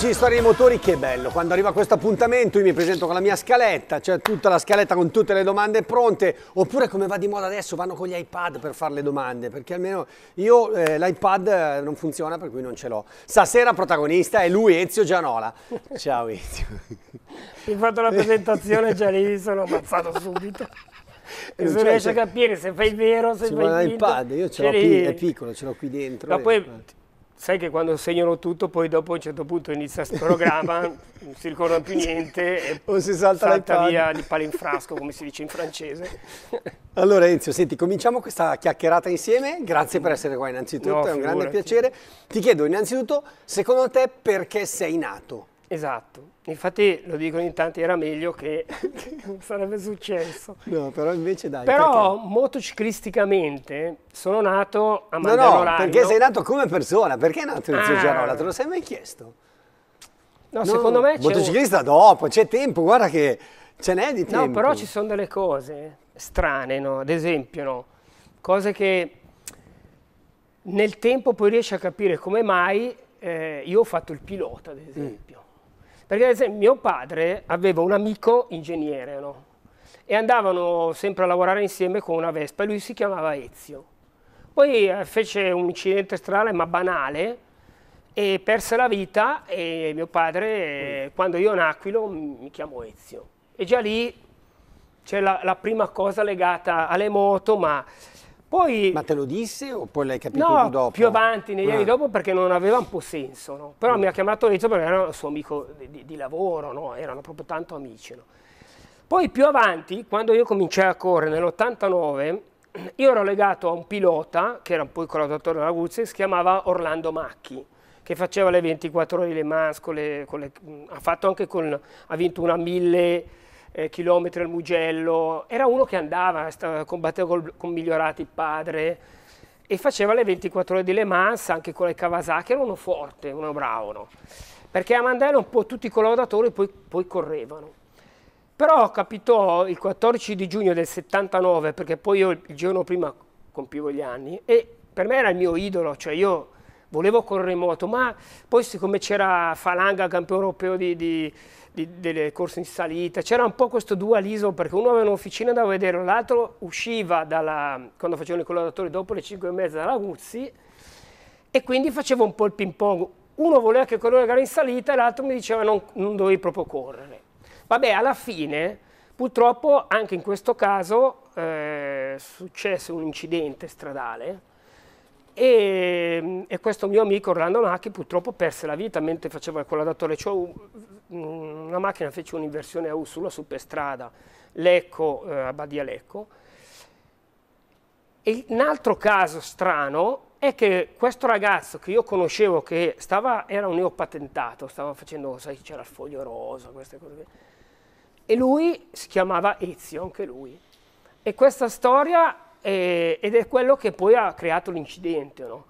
Amici di Storia dei Motori, che bello! Quando arriva questo appuntamento io mi presento con la mia scaletta, cioè tutta la scaletta con tutte le domande pronte, oppure come va di moda adesso vanno con gli iPad per fare le domande, perché almeno io eh, l'iPad eh, non funziona per cui non ce l'ho. Stasera protagonista è lui Ezio Gianola. Ciao Ezio. mi hai fatto la presentazione già lì, sono ammazzato subito. E non riesci a certo capire se fai vero, se fai finto. l'iPad, io ce l'ho qui, è piccolo, ce l'ho qui dentro. Ma eh. poi sai che quando segnano tutto poi dopo a un certo punto inizia il programma, non si ricorda più niente e o si salta, salta via di palo in frasco come si dice in francese. Allora Enzio, senti, cominciamo questa chiacchierata insieme, grazie per essere qua innanzitutto, no, è un grande piacere. Ti chiedo innanzitutto, secondo te perché sei nato? Esatto, Infatti lo dicono in tanti, era meglio che non sarebbe successo. No, però invece dai. Però perché? motociclisticamente sono nato a Mangiarola. No, no, perché sei nato come persona, perché è nato in ah. Zio Te lo sei mai chiesto? No, no secondo me c'è... Motociclista un... dopo, c'è tempo, guarda che ce n'è di tempo. No, però ci sono delle cose strane, no? Ad esempio, no? Cose che nel tempo poi riesci a capire come mai eh, io ho fatto il pilota, ad mm. esempio. Mm perché ad esempio mio padre aveva un amico ingegnere, no? E andavano sempre a lavorare insieme con una Vespa e lui si chiamava Ezio. Poi eh, fece un incidente stradale ma banale e perse la vita e mio padre, mm. quando io nacquilo, mi chiamo Ezio. E già lì c'è la, la prima cosa legata alle moto, ma poi, Ma te lo disse o poi l'hai capito no, dopo? più avanti, negli ah. anni dopo, perché non aveva un po' senso. No? Però mm. mi ha chiamato Rizzo perché era un suo amico di, di lavoro, no? erano proprio tanto amici. Poi più avanti, quando io cominciai a correre nell'89, io ero legato a un pilota, che era un po' il collaboratore della Guzzi, si chiamava Orlando Macchi, che faceva le 24 ore di Le Mans, le, le, ha, anche con, ha vinto una 1000 eh, chilometri al Mugello, era uno che andava, eh, combatteva col, con Migliorati padre e faceva le 24 ore di Le Mans anche con le Kawasaki, era uno forte, uno bravo, no? perché a Mandela un po' tutti i collaboratori poi, poi correvano. Però capitò il 14 di giugno del 79, perché poi io il giorno prima compivo gli anni, e per me era il mio idolo, cioè io volevo correre in moto, ma poi siccome c'era Falanga, campione europeo di, di, di, delle corse in salita, c'era un po' questo dualismo perché uno aveva un'officina da vedere, l'altro usciva dalla, quando facevano i collaudatori dopo le 5 e mezza dalla Guzzi e quindi facevo un po' il ping pong. Uno voleva che correva la gara in salita e l'altro mi diceva non, non dovevi proprio correre. Vabbè, alla fine purtroppo anche in questo caso eh, successe un incidente stradale e, e, questo mio amico Orlando Nacchi purtroppo perse la vita mentre faceva il colladatore. Cioè, Mm, una macchina fece un'inversione a U sulla superstrada Lecco, eh, Abbadia Lecco. E un altro caso strano è che questo ragazzo che io conoscevo, che stava, era un neopatentato, stava facendo, sai, c'era il foglio rosa, queste cose. E lui si chiamava Ezio, anche lui. E questa storia, è, ed è quello che poi ha creato l'incidente, no?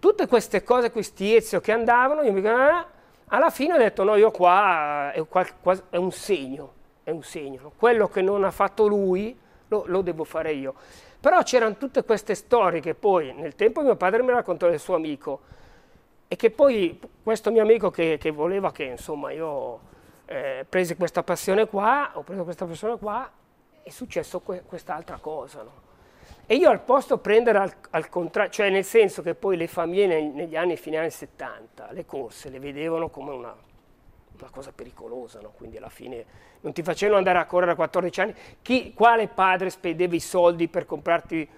Tutte queste cose, questi Ezio che andavano, io mi dico, ah, alla fine ho detto, no, io qua eh, è, è un segno, è un segno. Quello che non ha fatto lui lo, lo devo fare io. Però c'erano tutte queste storie che poi nel tempo mio padre mi raccontò del suo amico e che poi questo mio amico che, che voleva che insomma io eh, presi questa passione qua, ho preso questa passione qua, è successo que quest'altra cosa. No? E io al posto prendere al, al contrario, cioè nel senso che poi le famiglie negli anni finali 70, le corse, le vedevano come una, una cosa pericolosa, no? quindi alla fine non ti facevano andare a correre a 14 anni. Chi, quale padre spendeva i soldi per comprarti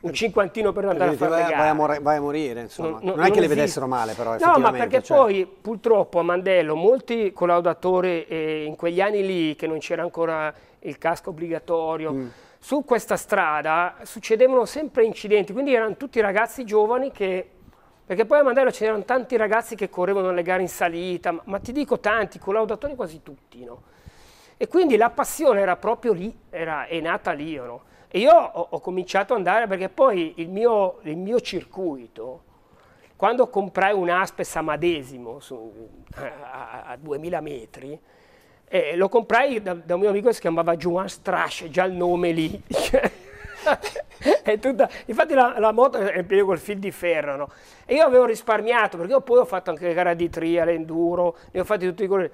un eh, cinquantino per andare a eh, fare vai, vai a, morire, vai a morire, insomma. Non, non, non è non che le vedessero male, però, No, ma perché cioè... poi, purtroppo, a Mandello, molti collaudatori eh, in quegli anni lì, che non c'era ancora il casco obbligatorio, mm su questa strada succedevano sempre incidenti, quindi erano tutti ragazzi giovani che... Perché poi a Mandela c'erano tanti ragazzi che correvano le gare in salita, ma, ma ti dico tanti, collaudatori quasi tutti, no? E quindi la passione era proprio lì, era, è nata lì, no? E io ho, ho cominciato ad andare perché poi il mio, il mio circuito, quando comprai un'aspe samadesimo su, a, a, a 2000 metri, e lo comprai da, da, un mio amico che si chiamava Juan Strash, già il nome lì. tutta, infatti la, la, moto è piena col fil di ferro, no? E io avevo risparmiato, perché poi ho fatto anche le gare di trial, enduro, ne ho fatti tutti i colori.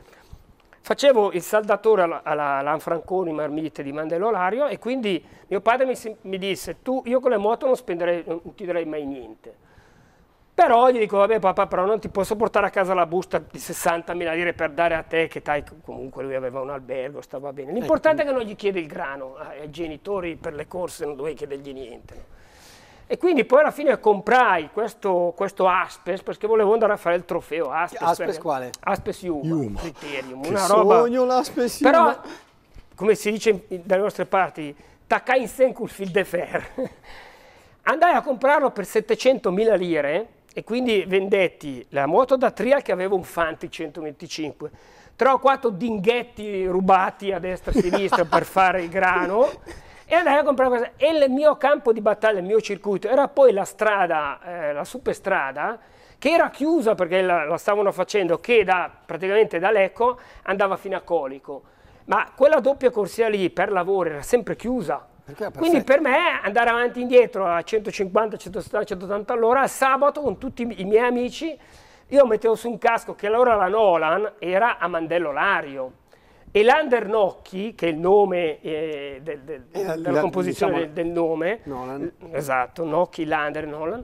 Facevo il saldatore alla, alla Lanfranconi Marmite di Mandelolario e quindi mio padre mi, mi disse, tu, io con le moto non spenderei, non ti darei mai niente però gli dico, vabbè papà, però non ti posso portare a casa la busta di 60.000 lire per dare a te, che dai, comunque lui aveva un albergo, stava bene. Ecco. L'importante ecco. è che non gli chiedi il grano, ai genitori per le corse non dovevi chiedergli niente. E quindi poi alla fine comprai questo, questo, Aspes perché volevo andare a fare il trofeo Aspes. Aspes quale? Aspes Yuma, Yuma. Criterium, che una roba... sogno l'Aspes Yuma! Però, come si dice dalle nostre parti, taccai in senco il fil de fer. Andai a comprarlo per 700.000 lire e quindi vendetti la moto da trial che aveva un Fanti 125, 3 o 4 dinghetti rubati a destra e a sinistra per fare il grano e andai a comprare questa. E il mio campo di battaglia, il mio circuito, era poi la strada, eh, la superstrada, che era chiusa perché la, la stavano facendo, che da, praticamente da Lecco andava fino a Colico. Ma quella doppia corsia lì per lavoro era sempre chiusa, quindi per me andare avanti e indietro a 150, 170, 180 all'ora, sabato con tutti i miei amici, io mettevo su un casco che allora la Nolan era a Mandello Lario. E Lander Nocchi, che è il nome eh, del, del, eh, la, della composizione diciamo, del, del, nome, Nolan. Eh, esatto, Nocchi, Lander, Nolan,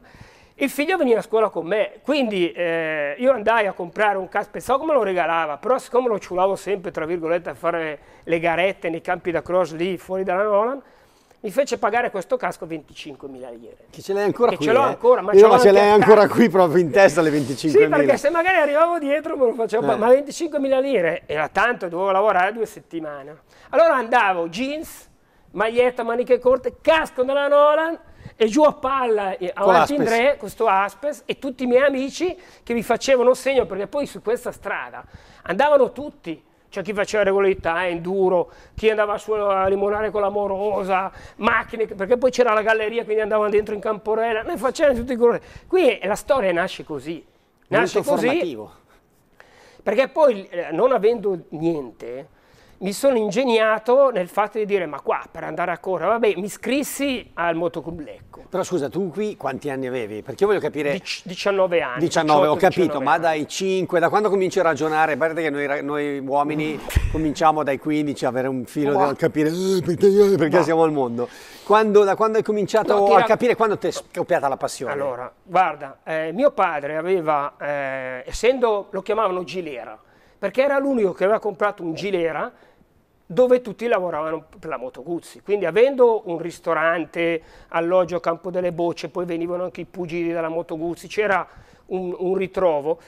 il figlio veniva a scuola con me, quindi eh, io andai a comprare un casco, pensavo come lo regalava, però siccome lo ciulavo sempre, tra virgolette, a fare le garette nei campi da cross lì fuori dalla Nolan, mi fece pagare questo casco 25.000 lire. Che ce l'hai ancora che qui? ce l'ho eh? ancora, ma Io ce l'hai ancora qui proprio in testa le 25.000. sì, perché se magari arrivavo dietro me lo facevo, eh. ma 25.000 lire era tanto, dovevo lavorare due settimane. Allora andavo jeans, maglietta, maniche corte, casco nella Nolan e giù a palla a Martindre, questo Aspes e tutti i miei amici che mi facevano segno perché poi su questa strada andavano tutti cioè chi faceva regolarità, eh, enduro, chi andava su a limonare con la morosa, macchine, perché poi c'era la galleria, quindi andavano dentro in camporella, noi facevamo tutti i colori. Qui la storia nasce così. Nasce Molto così. Formativo. Perché poi, eh, non avendo niente, mi sono ingegnato nel fatto di dire ma qua per andare a correre, vabbè, mi iscrissi al motoclub Lecco. Però scusa, tu qui quanti anni avevi? Perché io voglio capire... Dic 19 anni. 19, 18, ho capito, 19 ma anni. dai 5, da quando cominci a ragionare? A che noi, noi uomini cominciamo dai 15 a avere un filo, oh, di capire eh, perché, eh, perché siamo al mondo. Quando, da quando hai cominciato no, a era... capire, quando ti è scoppiata la passione? Allora, guarda, eh, mio padre aveva, eh, essendo, lo chiamavano Gilera, perché era l'unico che aveva comprato un Gilera dove tutti lavoravano per la Moto Guzzi. Quindi avendo un ristorante, alloggio a Campo delle Bocce, poi venivano anche i pugili della Moto Guzzi, c'era un, un, ritrovo.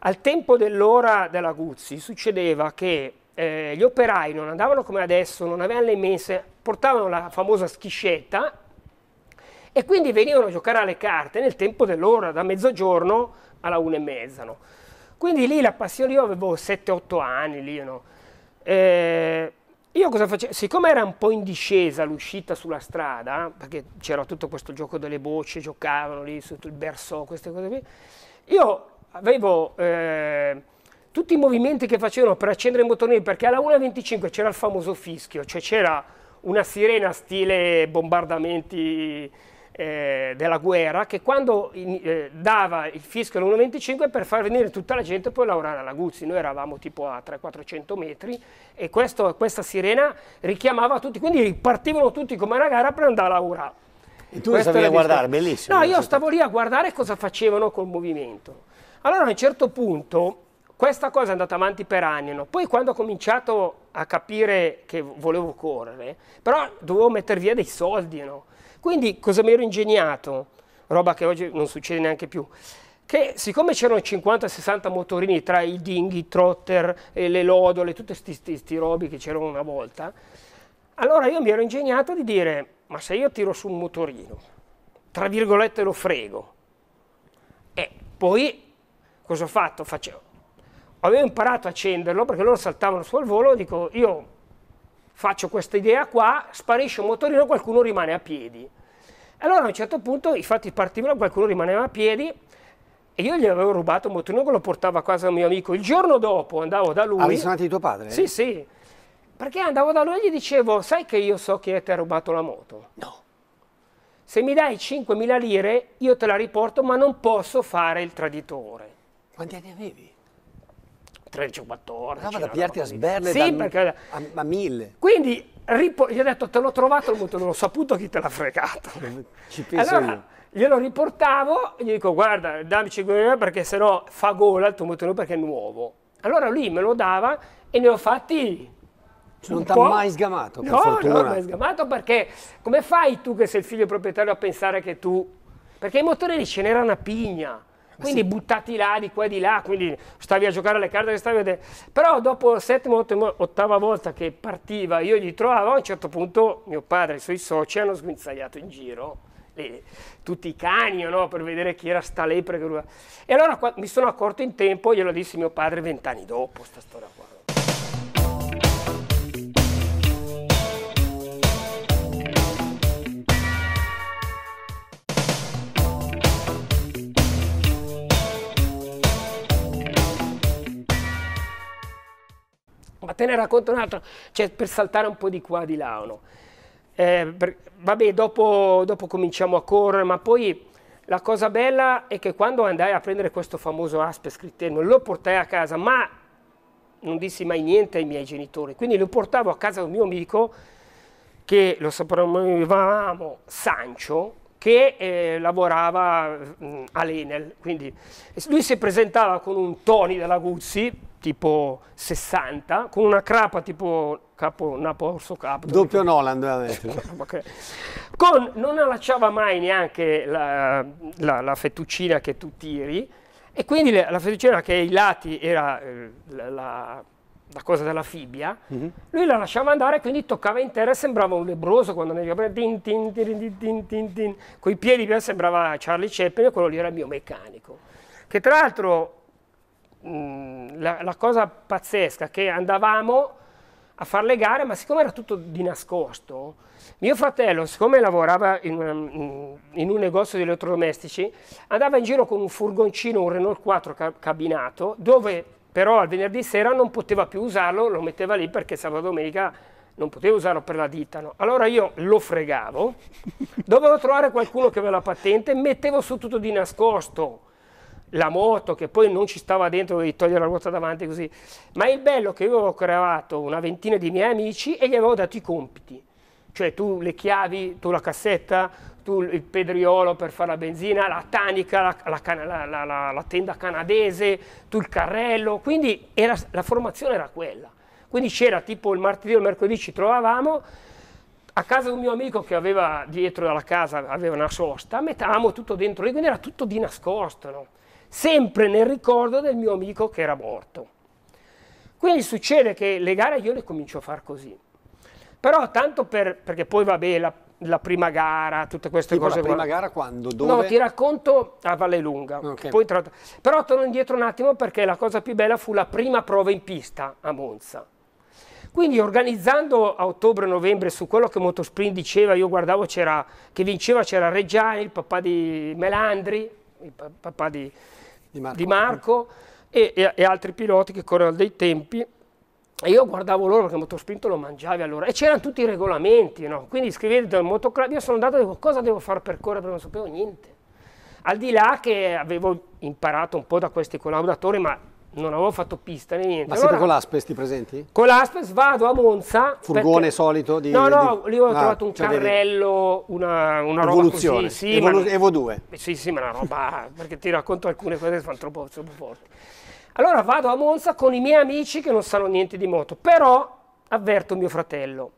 Al tempo dell'ora della Guzzi succedeva che eh, gli operai non andavano come adesso, non avevano le mense, portavano la famosa schiscetta e quindi venivano a giocare alle carte nel tempo dell'ora, da mezzogiorno alla una e mezza. No? Quindi lì la passione, io avevo 7-8 anni lì, no? Eh, io cosa facevo? Siccome era un po' in discesa l'uscita sulla strada, perché c'era tutto questo gioco delle bocce, giocavano lì sotto il berso, queste cose qui, io avevo eh, tutti i movimenti che facevano per accendere i motorini, perché alla 1.25 c'era il famoso fischio, cioè c'era una sirena stile bombardamenti eh, della guerra che quando in, eh, dava il fischio all'1,25 per far venire tutta la gente poi lavorare alla Guzzi, noi eravamo tipo a 300-400 metri e questo, questa sirena richiamava tutti, quindi ripartivano tutti come una gara per andare a lavorare. E tu Questo stavi a guardare, bellissimo. No, io stavo lì a guardare cosa facevano col movimento. Allora a un certo punto questa cosa è andata avanti per anni, no? poi quando ho cominciato a capire che volevo correre, però dovevo mettere via dei soldi, no? Quindi cosa mi ero ingegnato? Roba che oggi non succede neanche più. Che siccome c'erano 50-60 motorini tra i dinghi, i trotter, e eh, le lodole, tutti questi robi che c'erano una volta, allora io mi ero ingegnato di dire, ma se io tiro su un motorino, tra virgolette lo frego, e poi cosa ho fatto? Facevo. Avevo imparato a accenderlo perché loro saltavano sul volo, dico io faccio questa idea qua, sparisce un motorino, qualcuno rimane a piedi. Allora a un certo punto, infatti partivano, qualcuno rimaneva a piedi, e io gli avevo rubato un motorino che lo portava a casa un mio amico. Il giorno dopo andavo da lui. Avevi ah, suonato di tuo padre? Sì, sì. Perché andavo da lui e gli dicevo, sai che io so chi ti ha rubato la moto? No. Se mi dai 5.000 lire, io te la riporto, ma non posso fare il traditore. Quanti anni avevi? 13 o 14. Andava da pigliarti a sberle sì, da, perché, a, a, mille. Quindi ripo, gli ho detto te l'ho trovato, il non l'ho saputo chi te l'ha fregato. Ci penso allora, io. Glielo riportavo e gli dico guarda dammi 5 euro perché sennò fa gola il tuo motorino perché è nuovo. Allora lui me lo dava e ne ho fatti cioè, non ti ha mai sgamato, per no, fortuna. No, non mai sgamato perché come fai tu che sei il figlio proprietario a pensare che tu... Perché i motori lì ce n'era una pigna. Eh, quindi sì. buttati là, di qua e di là, quindi stavi a giocare alle carte che stavi a vedere. Però dopo la settima, ottava volta che partiva, io gli trovavo, a un certo punto mio padre e i suoi soci hanno sguinzagliato in giro le, tutti i cani no? per vedere chi era sta lepre. Che... E allora qua, mi sono accorto in tempo, glielo dissi mio padre vent'anni dopo, sta storia qua. ma te ne racconto un altro, cioè per saltare un po' di qua di là. No? Eh, per, vabbè, dopo, dopo cominciamo a correre, ma poi la cosa bella è che quando andai a prendere questo famoso aspe scritteno, lo portai a casa, ma non dissi mai niente ai miei genitori, quindi lo portavo a casa di un mio amico che lo sopravvivavamo Sancio, che eh, lavorava mh, mm, all'Enel. Quindi lui si presentava con un Tony della Guzzi, tipo 60, con una crapa tipo capo Naporso capo. Doppio Noland, veramente. con, non allacciava mai neanche la, la, la, fettuccina che tu tiri, e quindi la, la fettuccina che ai lati era eh, la la cosa della fibbia, mm-hmm. lui la lasciava andare e quindi toccava in terra e sembrava un lebroso quando ne andava din, din, din, din, din, din, coi piedi sembrava Charlie Chaplin e quello lì era il mio meccanico. Che tra l'altro mm, la, la, cosa pazzesca che andavamo a fare le gare ma siccome era tutto di nascosto, mio fratello siccome lavorava in, mm, in un negozio di elettrodomestici andava in giro con un furgoncino, un Renault 4 cabinato dove però al venerdì sera non poteva più usarlo, lo metteva lì perché sabato domenica non poteva usarlo per la ditta. No? Allora io lo fregavo, dovevo trovare qualcuno che aveva la patente, mettevo su tutto di nascosto la moto che poi non ci stava dentro, dovevi togliere la ruota davanti così. Ma il bello che io avevo creato una ventina di miei amici e gli avevo dato i compiti. Cioè tu le chiavi, tu la cassetta, tu il pedriolo per fare la benzina, la tanica, la, la, la, la tenda canadese, tu il carrello. Quindi era, la formazione era quella. Quindi c'era tipo il martedì o il mercoledì ci trovavamo a casa di un mio amico che aveva dietro dalla casa aveva una sosta, mettavamo tutto dentro lì, quindi era tutto di nascosto, no? sempre nel ricordo del mio amico che era morto. Quindi succede che le gare io le comincio a fare così. Però tanto per, perché poi vabbè la, la prima gara, tutte queste tipo cose. La prima qua. gara quando? Dove? No, ti racconto a Vallelunga. Okay. Poi tra... Però torno indietro un attimo perché la cosa più bella fu la prima prova in pista a Monza. Quindi organizzando a ottobre-novembre su quello che Motosprint diceva, io guardavo c'era, che vinceva c'era Reggiani, il papà di Melandri, il papà di, di Marco, di Marco e, e, e altri piloti che correvano dei tempi. E io guardavo loro perché il motorspinto lo mangiavi allora e c'erano tutti i regolamenti, no? quindi scrivevi dal motocross, io sono andato e dico cosa devo far percorrere perché non sapevo niente. Al di là che avevo imparato un po' da questi collaboratori, ma non avevo fatto pista né niente. Ma allora, sempre con l'Aspes ti presenti? Con l'Aspes vado a Monza. Furgone perché... solito? Di, no, no, lì ho ah, trovato un cioè carrello, una, una roba così. Sì, Evolu ma... Evo 2. Sì, sì, ma una roba, perché ti racconto alcune cose che fanno troppo, troppo forti. Allora vado a Monza con i miei amici che non sanno niente di moto, però avverto mio fratello,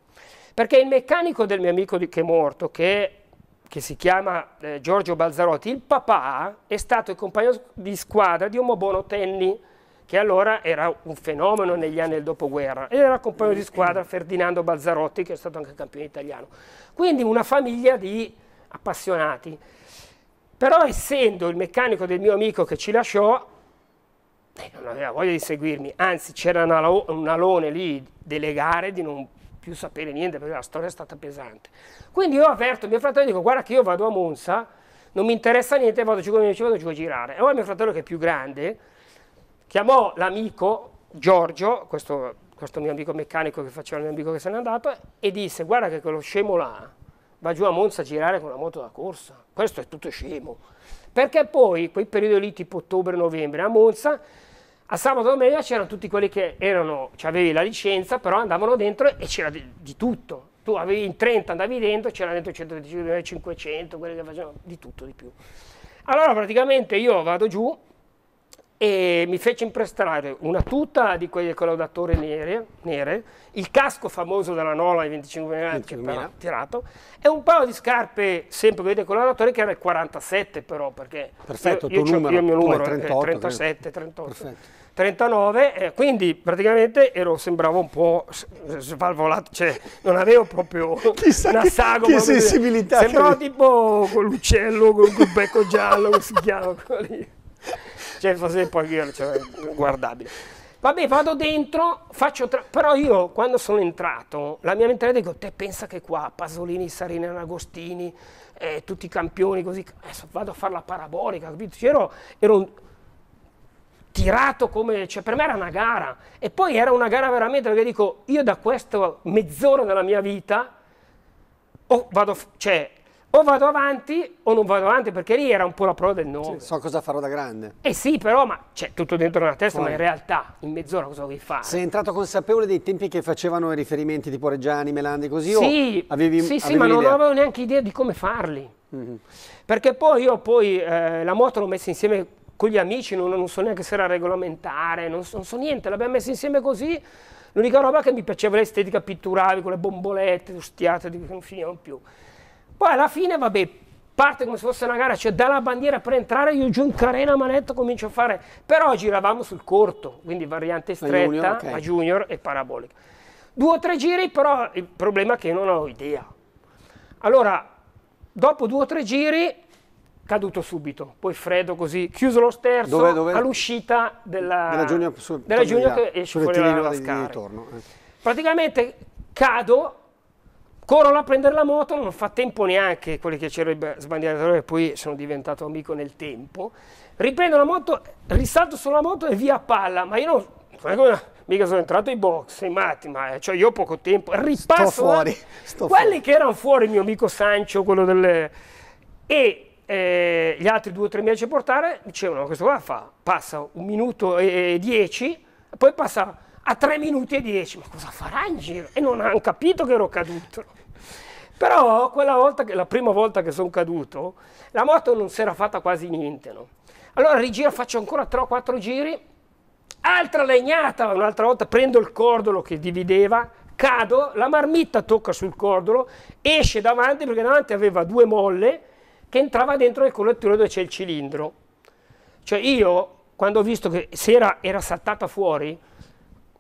perché il meccanico del mio amico che è morto, che, che si chiama eh, Giorgio Balzarotti, il papà è stato il compagno di squadra di Omo Tenni, che allora era un fenomeno negli anni del dopoguerra, ed era compagno di squadra Ferdinando Balzarotti, che è stato anche campione italiano. Quindi una famiglia di appassionati. Però essendo il meccanico del mio amico che ci lasciò, eh, non aveva voglia di seguirmi, anzi c'era un alone lì delle gare di non più sapere niente perché la storia è stata pesante. Quindi io ho aperto mio fratello e dico guarda che io vado a Monza, non mi interessa niente, vado giù con i vado giù a girare. E poi mio fratello che è più grande chiamò l'amico Giorgio, questo, questo, mio amico meccanico che faceva il mio amico che se n'è andato, e disse guarda che quello scemo là va giù a Monza a girare con la moto da corsa, questo è tutto scemo. Perché poi, quei periodi lì tipo ottobre-novembre, a Monza a sabato domenica c'erano tutti quelli che erano, cioè avevi la licenza, però andavano dentro e c'era di, di, tutto. Tu avevi in 30, andavi dentro, c'era dentro 125, 500, quelli che facevano di tutto, di più. Allora praticamente io vado giù e mi fece imprestare una tuta di quelle collaudatori nere, nere, il casco famoso della Nola di 25.000 che però, tirato e un paio di scarpe sempre con vedete collaudatori che era il 47 però perché Perfetto, io, io, il mio numero 38, 37, 38. Perfetto. 39, eh, quindi praticamente ero, sembravo un po' svalvolato, cioè non avevo proprio Chissà una sagoma. Che, che sensibilità. Che... Sembravo tipo quell'uccello con il becco giallo, come si chiama lì. Cioè, forse poi io, cioè, guardabile. Vabbè, vado dentro, faccio tra... però io quando sono entrato, la mia mentalità dico, te pensa che qua, Pasolini, Sarina, Agostini, eh, tutti i campioni così, adesso vado a fare la parabolica, capito? Cioè, ero, ero, tirato come, cioè per me era una gara e poi era una gara veramente perché dico io da questo mezz'ora della mia vita o vado, cioè, o vado avanti o non vado avanti perché lì era un po' la prova del nome. sì, so cosa farò da grande eh sì però ma c'è cioè, tutto dentro nella testa Poi. ma in realtà in mezz'ora cosa vuoi fare sei entrato consapevole dei tempi che facevano i riferimenti tipo Reggiani, Melandi così sì, avevi, sì avevi sì ma non avevo neanche idea di come farli mm -hmm. perché poi io poi eh, la moto l'ho messa insieme con gli amici, non, non so neanche se era regolamentare, non so, non so niente, l'abbiamo messa insieme così. L'unica roba che mi piaceva l'estetica pitturale, le bombolette, ustiate, non finivano più. Poi alla fine, vabbè, parte come se fosse una gara, cioè dalla bandiera per entrare, io giù in carena manetto comincio a fare. Però giravamo sul corto, quindi variante stretta, a junior, okay. a junior e parabolica. Due o tre giri, però il problema è che io non ho idea. Allora, dopo due o tre giri caduto subito, poi freddo così, chiuso lo sterzo dove, dove? all'uscita della, della Junior, su, della junior che esce fuori dalla ritorno. Eh. Praticamente cado, corro a prendere la moto, non fa tempo neanche quelli che c'erano i sbandieratori, poi sono diventato amico nel tempo, riprendo la moto, risalto sulla moto e via a palla, ma io non, mica sono entrato in box, in ma eh, cioè io ho poco tempo, ripasso sto fuori, eh, sto quelli fuori. che erano fuori, il mio amico Sancio, quello del... e eh, gli altri due o tre miei a portare dicevano questo qua fa, passa un minuto e dieci, poi passa a tre minuti e dieci, ma cosa farà in giro? E non hanno capito che ero caduto. Però quella volta, che, la prima volta che sono caduto, la moto non si era fatta quasi niente. No? Allora rigiro, faccio ancora 3 o 4 giri, altra legnata, un'altra volta prendo il cordolo che divideva, cado, la marmitta tocca sul cordolo, esce davanti perché davanti aveva due molle, che entrava dentro nel collettore dove c'è il cilindro. Cioè io, quando ho visto che sera era saltata fuori,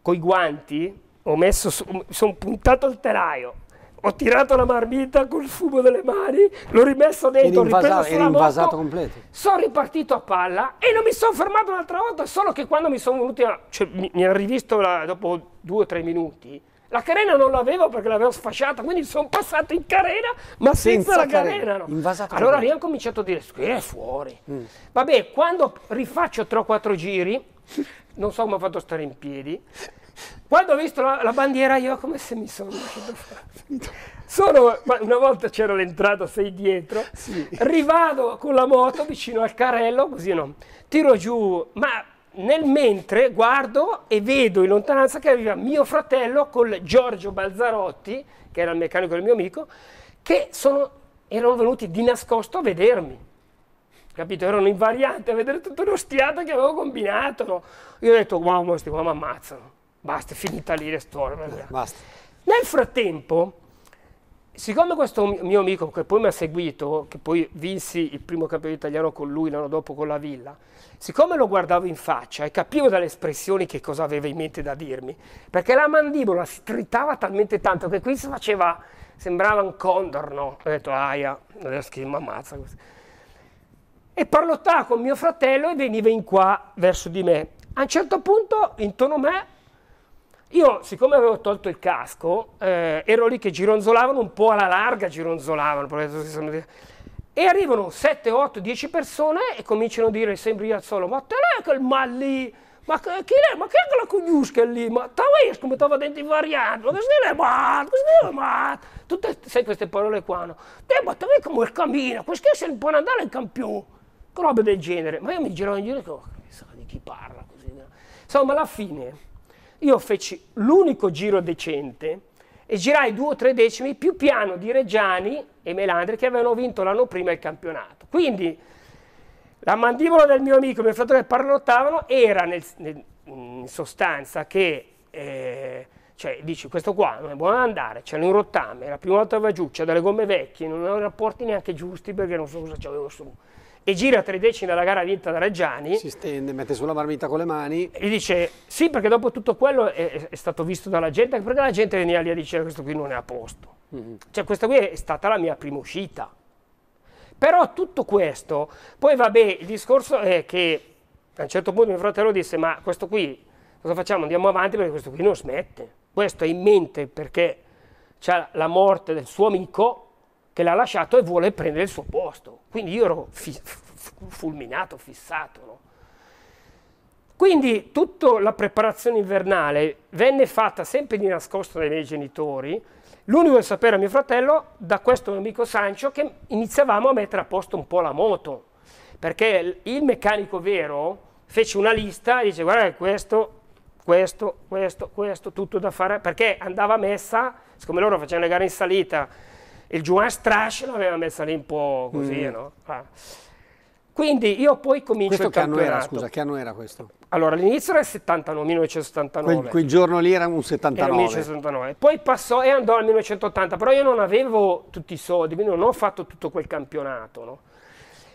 con i guanti, ho messo, sono puntato al telaio, ho tirato la marmita col fumo delle mani, l'ho rimesso dentro, ho ripreso sulla moto, completo. sono ripartito a palla e non mi sono fermato un'altra volta, solo che quando mi sono venuti, a, cioè, mi, mi hanno rivisto la, dopo due o tre minuti, la carena non l'avevo perché l'avevo sfasciata, quindi sono passato in carena ma senza, senza la carena. carena no. Allora lì ho cominciato a dire, qui è fuori. Mm. Vabbè, quando rifaccio 3-4 giri, non so come ho fatto stare in piedi, quando ho visto la, la bandiera io come se mi sono lasciato fare. Sono, una volta c'era l'entrata, sei dietro, sì. rivado con la moto vicino al carello, così no, tiro giù, ma nel mentre guardo e vedo in lontananza che arriva mio fratello con Giorgio Balzarotti, che era il meccanico del mio amico, che sono, erano venuti di nascosto a vedermi. Capito? Erano invarianti a vedere tutto lo stiato che avevo combinato. No? Io ho detto, wow, questi qua mi ammazzano. Basta, è finita lì la storia. Nel frattempo, Siccome questo mio amico, che poi mi ha seguito, che poi vinsi il primo campionato italiano con lui l'anno dopo con la Villa, siccome lo guardavo in faccia e capivo dalle espressioni che cosa aveva in mente da dirmi, perché la mandibola si tritava talmente tanto che qui si faceva, sembrava un condorno. Ho detto, aia, adesso che mi ammazza questo. E parlottava con mio fratello e veniva in qua verso di me. A un certo punto, intorno a me, io, siccome avevo tolto il casco, eh, ero lì che gironzolavano un po' alla larga, gironzolavano. E arrivano 7, 8, 10 persone e cominciano a dire sempre io al solo, ma te l'è quel mal lì? Ma chi è? Ma che è quella cogliusca lì? Ma tavais come stava dentro i varianti? Ma che è lì? Ma che Ma tutte sai queste parole qua, no? Te, eh, ma te come il cammino? Questo è il buon andare il campione. roba del genere. Ma io mi giro in giro e dico, oh, sa di chi parla così. Insomma, alla fine io feci l'unico giro decente e girai due o tre decimi più piano di Reggiani e Melandri che avevano vinto l'anno prima il campionato. Quindi la mandibola del mio amico, mio fratello che parlottavano, era nel, nel, in sostanza che... Eh, cioè dici questo qua non è buono da andare, c'è un rottame, la prima volta va giù, c'è delle gomme vecchie, non ho rapporti neanche giusti perché non so cosa c'avevo su e gira tre decine alla gara vinta da Reggiani. Si stende, mette sulla marmita con le mani. E dice sì perché dopo tutto quello è, è stato visto dalla gente, perché la gente veniva lì a dire cioè, questo qui non è a posto. Mm. Cioè questa qui è stata la mia prima uscita. Però tutto questo, poi vabbè, il discorso è che a un certo punto mio fratello disse ma questo qui cosa facciamo? Andiamo avanti perché questo qui non smette. Questo è in mente perché c'è la morte del suo amico che l'ha lasciato e vuole prendere il suo posto. Quindi io ero fi- fulminato, fissato. No? Quindi tutta la preparazione invernale venne fatta sempre di nascosto dai miei genitori. L'unico che sapeva mio fratello, da questo mio amico Sancio, che iniziavamo a mettere a posto un po' la moto. Perché il meccanico vero fece una lista e dice guarda questo, questo, questo, questo, tutto da fare, perché andava messa, siccome loro facevano le gare in salita, il Juan Strash l'aveva messa lì un po' così, mm. no? Ah. Quindi io poi comincio questo il campionato. Era, scusa, che anno era questo? Allora, all'inizio era il 79, 1979. Quel, quel, giorno lì era un 79. Era 1979. Poi passò e andò al 1980, però io non avevo tutti i soldi, quindi non ho fatto tutto quel campionato, no?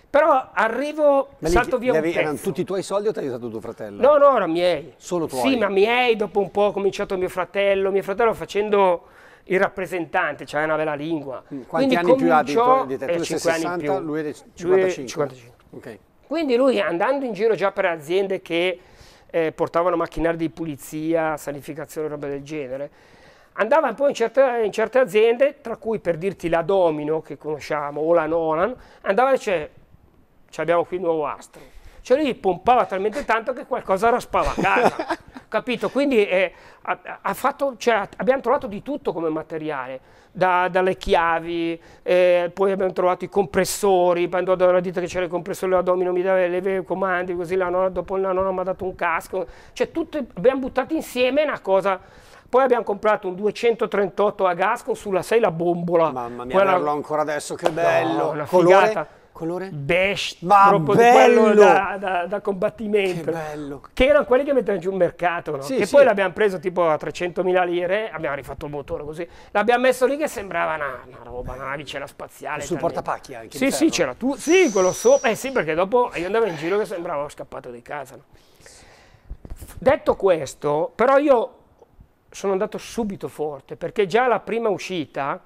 Però arrivo, ma salto via avevi, un pezzo. Erano tutti i tuoi soldi o ti ha aiutato tuo fratello? No, no, erano miei. Solo tuoi? Sì, ma miei, dopo un po' ho cominciato mio fratello. Mio fratello facendo il rappresentante, c'aveva cioè una bella lingua. Quindi, mm, quanti Quindi anni più abito di te? Tu eh, 60, più. lui è 55. 55. Okay. Quindi lui andando in giro già per aziende che eh, portavano macchinari di pulizia, sanificazione, roba del genere, andava poi in certe, in certe, aziende, tra cui per dirti la Domino che conosciamo o la Nolan, andava e dice abbiamo qui il nuovo astro. Cioè lui pompava talmente tanto che qualcosa raspava a casa. capito? Quindi eh, ha, ha fatto, cioè, abbiamo trovato di tutto come materiale, da, dalle chiavi, eh, poi abbiamo trovato i compressori, quando andò detto che c'era il compressore, a domino mi dava le comandi, così la nonna, dopo la nonna mi ha dato un casco, cioè tutto, abbiamo buttato insieme una cosa... Poi abbiamo comprato un 238 a gas con sulla 6 la bombola. Mamma mia, Quella... averlo ancora adesso, che bello! No, una Colore? colore? Beige, Ma proprio bello! Da, da, da, combattimento. Che bello! Che erano quelli che mettevano giù il mercato, no? Sì, che sì. poi l'abbiamo preso tipo a 300.000 lire, abbiamo rifatto il motore così, l'abbiamo messo lì che sembrava una, una roba, una navicella spaziale. sul portapacchi anche? Sì, sì, c'era tu, sì, quello sopra, eh sì, perché dopo io andavo in giro che sembrava scappato di casa. No? Detto questo, però io sono andato subito forte, perché già la prima uscita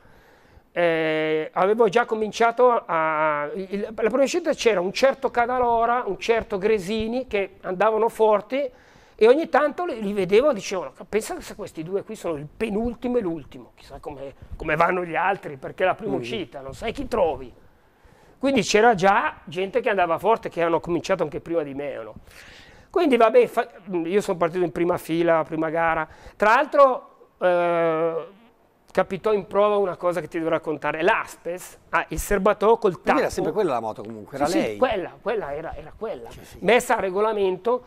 eh, avevo già cominciato a... Il, la prima uscita c'era un certo Cadalora, un certo Gresini che andavano forti e ogni tanto li, li vedevo e dicevo, pensa se questi due qui sono il penultimo e l'ultimo, chissà come, come vanno gli altri perché è la prima mm. uscita, non sai chi trovi. Quindi c'era già gente che andava forte, che hanno cominciato anche prima di me. No? Quindi vabbè, io sono partito in prima fila, prima gara. Tra l'altro... Eh, capitò in prova una cosa che ti devo raccontare. L'Aspes ha ah, il serbatoio col tappo. Quindi era sempre quella la moto comunque, era sì, lei? Sì, quella, quella era, era quella. Cioè, sì. Messa a regolamento,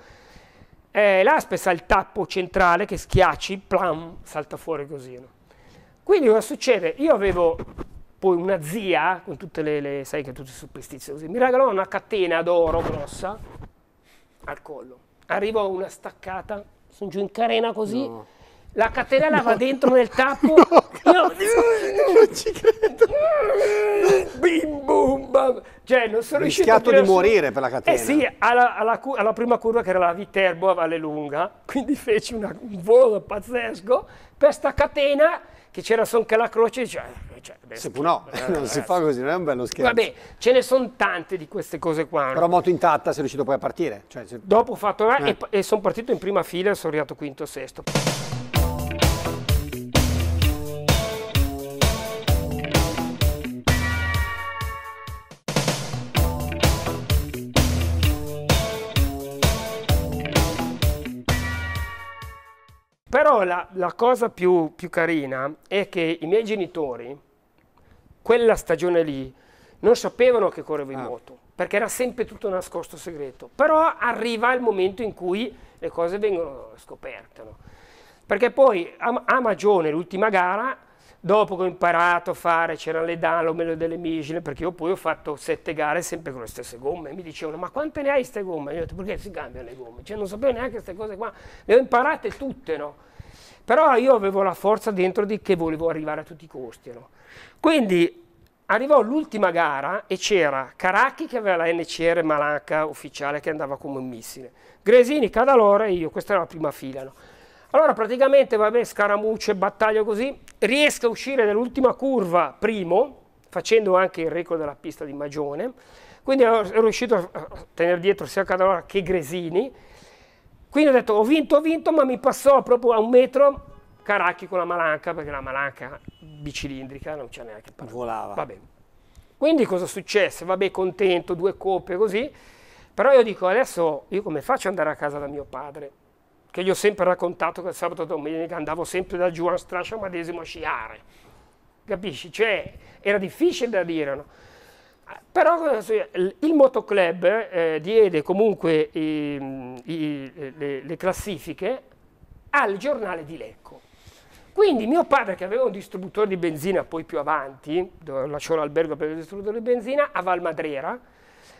eh, l'Aspes ha il tappo centrale che schiacci, plam, salta fuori così. No? Quindi cosa succede? Io avevo poi una zia, con tutte le, le sai che tutti superstiziosi, mi regalò una catena d'oro grossa al collo. Arrivo a una staccata, sono giù in carena così... No la catena no. va dentro nel tappo. No, io... non ci credo. Bim bum bam. Cioè, non sono riuscito a rischiato di morire per la catena. Eh sì, alla, alla, alla, prima curva che era la Viterbo a Valle Lunga, quindi feci una, un volo pazzesco per sta catena che c'era anche la croce, cioè, cioè se no, non si fa così, non è un bello scherzo. Vabbè, ce ne sono tante di queste cose qua. Però moto intatta sei riuscito poi a partire. Cioè, se... Dopo ho fatto eh. eh. e, e sono partito in prima fila e sono arrivato quinto o sesto. la, la cosa più, più carina è che i miei genitori, quella stagione lì, non sapevano che correvo in ah. moto, perché era sempre tutto nascosto segreto. Però arriva il momento in cui le cose vengono scoperte. No? Perché poi a, a Magione, l'ultima gara, dopo che ho imparato a fare, c'erano le Dunlop, meno delle Michelin, perché io poi ho fatto sette gare sempre con le stesse gomme, mi dicevano, ma quante ne hai queste gomme? E io ho detto, perché si cambiano le gomme? Cioè non sapevo neanche queste cose qua, le ho imparate tutte, no? Però io avevo la forza dentro di che volevo arrivare a tutti i costi. No? Quindi arrivò l'ultima gara e c'era Caracchi che aveva la NCR Malacca ufficiale che andava come un missile, Gresini, Cadalora e io, questa era la prima fila. No? Allora praticamente, vabbè, scaramucce, battaglia così, riesco a uscire dall'ultima curva primo, facendo anche il record della pista di Magione, quindi ero riuscito a tenere dietro sia Cadalora che Gresini, quindi ho detto ho vinto, ho vinto, ma mi passò proprio a un metro Caracchi con la malanca, perché la malanca bicilindrica non c'è neanche parla. Volava. Va bene. Quindi cosa successe? Vabbè, contento, due coppe così. Però io dico adesso io come faccio ad andare a casa da mio padre? Che gli ho sempre raccontato che il sabato e domenica andavo sempre da giù a Strascia Madesimo a sciare. Capisci? Cioè, era difficile da dire, no? Però il motoclub eh, diede comunque i, ehm, i, le, le classifiche al giornale di Lecco. Quindi mio padre, che aveva un distributore di benzina poi più avanti, dove lasciò l'albergo per il distributore di benzina, a Val Madrera,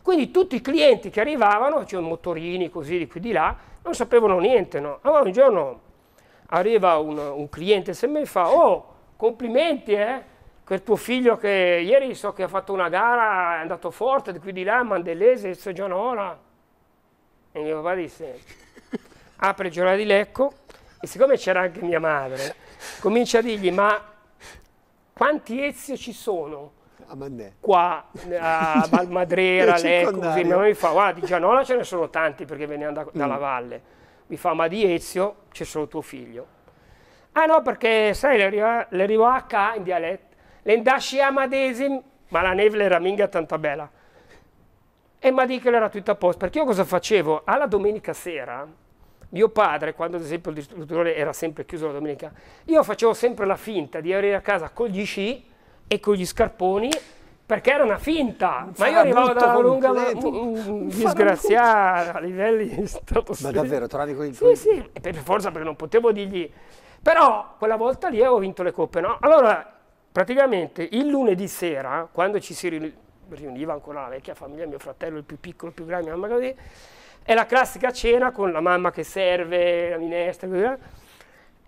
quindi tutti i clienti che arrivavano, c'erano cioè motorini così di qui di là, non sapevano niente. No? Allora un giorno arriva un, un cliente e se me fa, oh, complimenti, eh? quel tuo figlio che ieri so che ha fatto una gara, è andato forte, di qui di là, Mandellese, Soggianola. E mio papà disse, apre il giornale di Lecco, e siccome c'era anche mia madre, comincia a dirgli, ma quanti Ezio ci sono? A Qua, a Valmadrera, Lecco, così. Mia mi fa, guarda, di Gianola ce ne sono tanti perché venivano da, dalla mm. valle. Mi fa, ma di Ezio c'è solo tuo figlio. Ah no, perché sai, le arriva, le arriva H in dialetto l'endasci amadesimo, ma la neve era minga tanta bella. E ma di che era tutto a posto, perché io cosa facevo? Alla domenica sera, mio padre, quando ad esempio il distruttore era sempre chiuso la domenica, io facevo sempre la finta di arrivare a casa con gli sci e con gli scarponi perché era una finta, ma io arrivavo dalla lunga disgraziata a livelli stratosferici. Ma davvero, trovavi con i Sì, sì, per forza perché non potevo dirgli. Però quella volta lì avevo vinto le coppe, no? Allora praticamente il lunedì sera, quando ci si riuniva ancora la vecchia famiglia, mio fratello, il più piccolo, il più grande, mamma così, è la classica cena con la mamma che serve, la minestra, così, eh.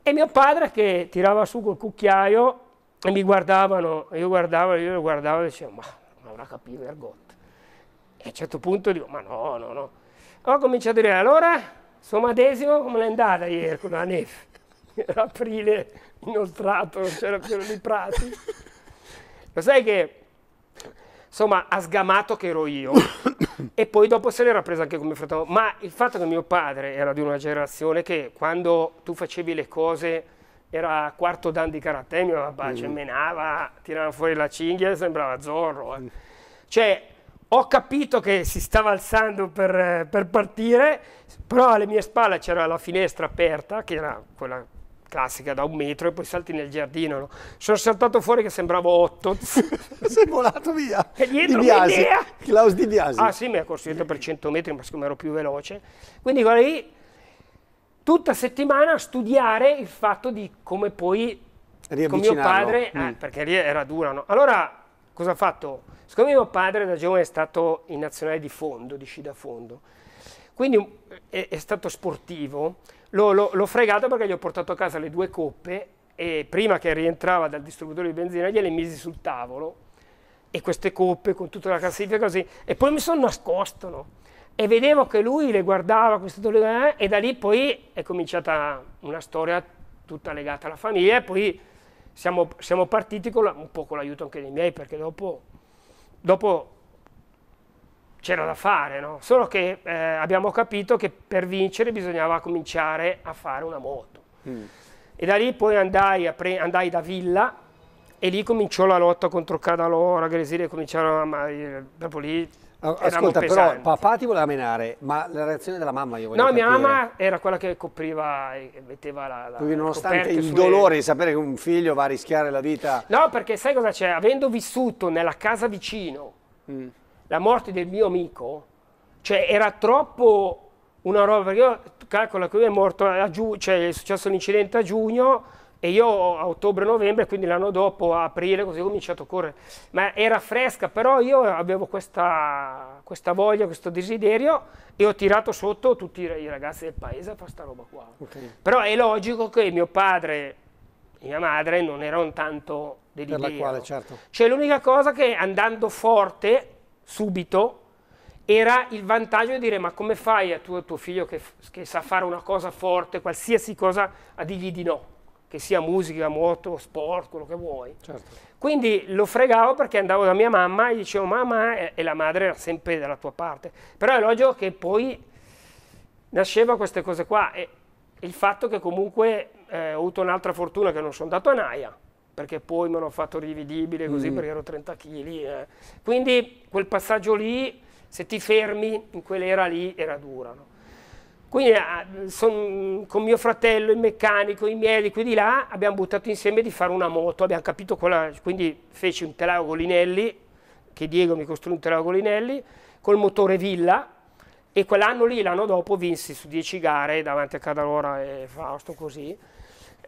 e mio padre che tirava su col cucchiaio e mi guardavano, io guardavo, io lo guardavo e dicevo, ma non avrà capito Ergot. E a un certo punto dico, ma no, no, no. Allora comincio a dire, allora, sono adesimo, come l'è andata ieri con la neve? Era aprile inoltrato, non c'era più nei prati. Lo sai che, insomma, ha sgamato che ero io e poi dopo se l'era presa anche con mio fratello. Ma il fatto che mio padre era di una generazione che quando tu facevi le cose era quarto dan di karate, mio papà mm. Mm-hmm. cioè, menava, tirava fuori la cinghia e sembrava Zorro. Eh. Mm. Cioè, ho capito che si stava alzando per, per partire, però alle mie spalle c'era la finestra aperta, che era quella classica da un metro e poi salti nel giardino. No? Sono saltato fuori che sembravo otto. Sei volato via. E dietro di Biasi, eh. Klaus Di Biasi. Ah sì, mi ha corso dietro per 100 metri, ma siccome ero più veloce. Quindi guarda lì, tutta settimana a studiare il fatto di come poi con mio padre, eh, mm. perché lì era dura, no? Allora, cosa ha fatto? Secondo me mio padre da giovane è stato in nazionale di fondo, di sci da fondo. Quindi eh, è, è stato sportivo l'ho fregato perché gli ho portato a casa le due coppe e prima che rientrava dal distributore di benzina gliele misi sul tavolo e queste coppe con tutta la classifica così e poi mi sono nascosto no? e vedevo che lui le guardava queste due eh, e da lì poi è cominciata una storia tutta legata alla famiglia e poi siamo, siamo partiti la, un po' con l'aiuto anche dei miei perché dopo, dopo c'era da fare, no? solo che eh, abbiamo capito che per vincere bisognava cominciare a fare una moto. Mm. E da lì poi andai, andai, da Villa e lì cominciò la lotta contro Cadalora, Gresile, cominciarono a... Eh, proprio lì Ascolta, però papà ti voleva menare, ma la reazione della mamma io voglio No, capire. mia mamma era quella che copriva e metteva la... la Quindi nonostante il sulle... dolore di sapere che un figlio va a rischiare la vita... No, perché sai cosa c'è? Avendo vissuto nella casa vicino, mm la morte del mio amico, cioè era troppo una roba, perché io calcolo che lui è morto a giugno, cioè è successo l'incidente a giugno e io a ottobre-novembre, quindi l'anno dopo, a aprile, così ho cominciato a correre. Ma era fresca, però io avevo questa, questa voglia, questo desiderio e ho tirato sotto tutti i ragazzi del paese a fare sta roba qua. Okay. Però è logico che mio padre e mia madre non erano tanto dell'idea. Per la quale, certo. Cioè l'unica cosa che andando forte subito, era il vantaggio di dire ma come fai a tuo, tuo figlio che, che, sa fare una cosa forte, qualsiasi cosa, a dirgli di no, che sia musica, moto, sport, quello che vuoi. Certo. Quindi lo fregavo perché andavo da mia mamma e dicevo mamma e, eh, e la madre era sempre dalla tua parte. Però è logico che poi nasceva queste cose qua e, e il fatto che comunque eh, ho avuto un'altra fortuna che non sono andato a Naia perché poi mi hanno fatto rivedibile così mm. perché ero 30 kg. Eh. Quindi quel passaggio lì, se ti fermi in quell'era lì, era dura. No? Quindi eh, son, con mio fratello, il meccanico, i medici di là, abbiamo buttato insieme di fare una moto, abbiamo capito quella, quindi feci un telaio Golinelli, che Diego mi costruì un telaio Golinelli, col motore Villa, e quell'anno lì, l'anno dopo, vinsi su 10 gare davanti a Cadalora e Fausto così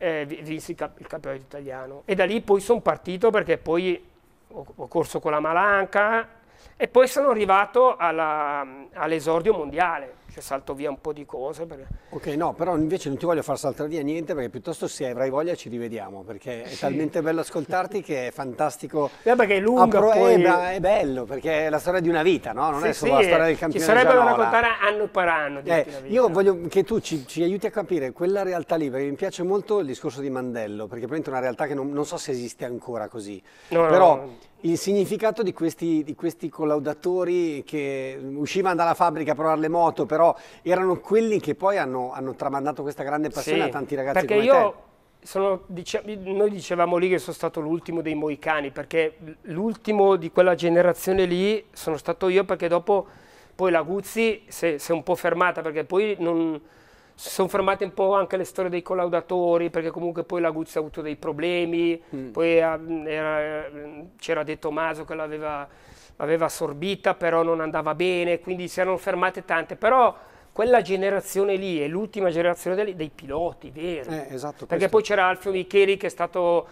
eh, vinsi il, cap il campionato italiano. E da lì poi sono partito perché poi ho, ho, corso con la Malanca e poi sono arrivato all'esordio mondiale cioè salto via un po' di cose. Per... Ok, no, però invece non ti voglio far saltare via niente perché piuttosto se avrai voglia ci rivediamo perché sì. è talmente bello ascoltarti che è fantastico. Beh, perché è lungo, Appro- eh, poi... è, è, bello perché è la storia di una vita, no? Non sì, è solo sì, la storia del campionato. Ci sarebbe da raccontare anno per anno. Eh, io voglio che tu ci, ci, aiuti a capire quella realtà lì perché mi piace molto il discorso di Mandello perché probabilmente è una realtà che non, non so se esiste ancora così. No, però no, no il significato di questi, di questi, collaudatori che uscivano dalla fabbrica a provare le moto, però erano quelli che poi hanno, hanno tramandato questa grande passione sì, a tanti ragazzi perché io sono, dice, noi dicevamo lì che sono stato l'ultimo dei moicani, perché l'ultimo di quella generazione lì sono stato io, perché dopo poi la Guzzi si è un po' fermata, perché poi non si sono fermate un po' anche le storie dei collaudatori, perché comunque poi la Laguzzi ha avuto dei problemi, mm. poi ehm, ehm, c'era De Tomaso che l'aveva, l'aveva assorbita, però non andava bene, quindi si erano fermate tante, però quella generazione lì è l'ultima generazione dei, dei piloti veri. Eh, esatto, perché questo. poi c'era Alfio Micheli che è stato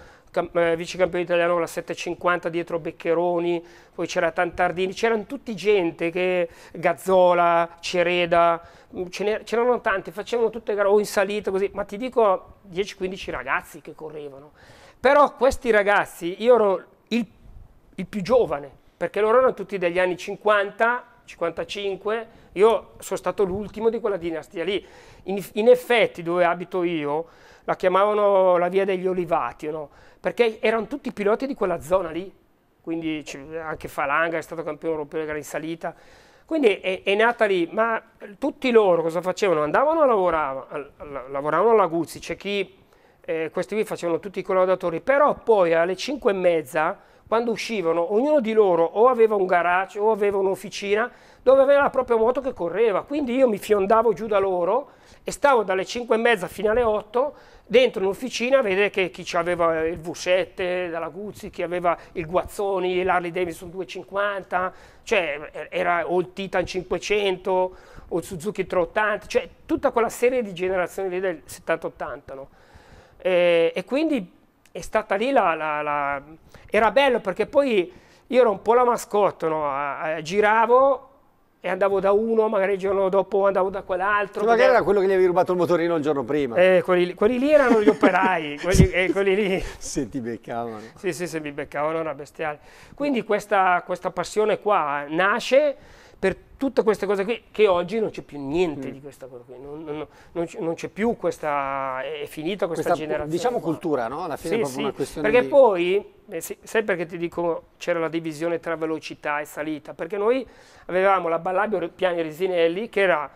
eh, vice campione italiano con la 750 dietro Beccheroni, poi c'era Tantardini, c'erano tutti gente che Gazzola, Cereda, mm, c'erano tanti, facevano tutte gare o in salita così, ma ti dico 10-15 ragazzi che correvano. Però questi ragazzi, io ero il, il più giovane, perché loro erano tutti degli anni 50, 55, io sono stato l'ultimo di quella dinastia lì. In, in, effetti, dove abito io, la chiamavano la via degli olivati, no? perché erano tutti piloti di quella zona lì, quindi anche Falanga è stato campione europeo in salita, quindi è, è, nata lì, ma tutti loro cosa facevano? Andavano a lavorare, lavoravano alla Guzzi, c'è chi, eh, questi qui facevano tutti i collaudatori, però poi alle 5 e mezza, quando uscivano, ognuno di loro o aveva un garage o aveva un'officina dove aveva la propria moto che correva, quindi io mi fiondavo giù da loro e stavo dalle 5 e mezza fino alle 8 dentro un'officina vede che chi aveva il V7 dalla Guzzi, chi aveva il Guazzoni, l'Harley Davidson 250, cioè eh, era, o il Titan 500 o il Suzuki 380, cioè tutta quella serie di generazioni del 70-80. No? E, e, quindi è stata lì la, la, la, Era bello perché poi io ero un po' la mascotte, no? giravo e andavo da uno, magari il giorno dopo andavo da quell'altro. Sì, magari era quello che gli avevi rubato il motorino il giorno prima. Eh, quelli, quelli lì erano gli operai, quelli, eh, quelli lì... Se ti beccavano. Sì, sì, se mi beccavano era bestiale. Quindi questa, questa passione qua nasce per tutte queste cose qui, che oggi non c'è più niente mm. di questa cosa qui, non, non, non, non c'è più questa, è finita questa, questa generazione. Diciamo qua. cultura, no? Alla fine sì, è proprio sì, una questione Perché di... poi, eh, sì, sai perché ti dico c'era la divisione tra velocità e salita? Perché noi avevamo la Ballabio Piani Resinelli che era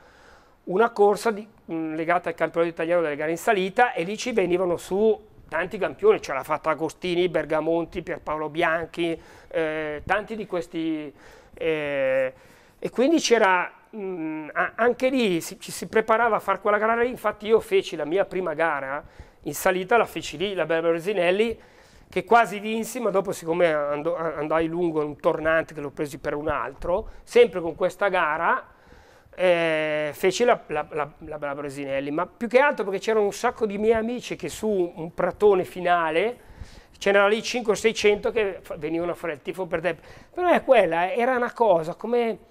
una corsa di, mh, mm, legata al campionato italiano delle gare in salita e lì ci venivano su tanti campioni, ce l'ha fatta Agostini, Bergamonti, Pierpaolo Bianchi, eh, tanti di questi... Eh, e quindi c'era, mm, anche lì si, ci si preparava a fare quella gara lì, infatti io feci la mia prima gara in salita, la feci lì, la Barbara Rosinelli, che quasi vinsi, ma dopo siccome andai lungo un tornante che l'ho preso per un altro, sempre con questa gara, eh, feci la, la, la, la Bresinelli, ma più che altro perché c'erano un sacco di miei amici che su un pratone finale c'erano lì 5 600 che venivano a fare il tifo per te. Però è quella, era una cosa come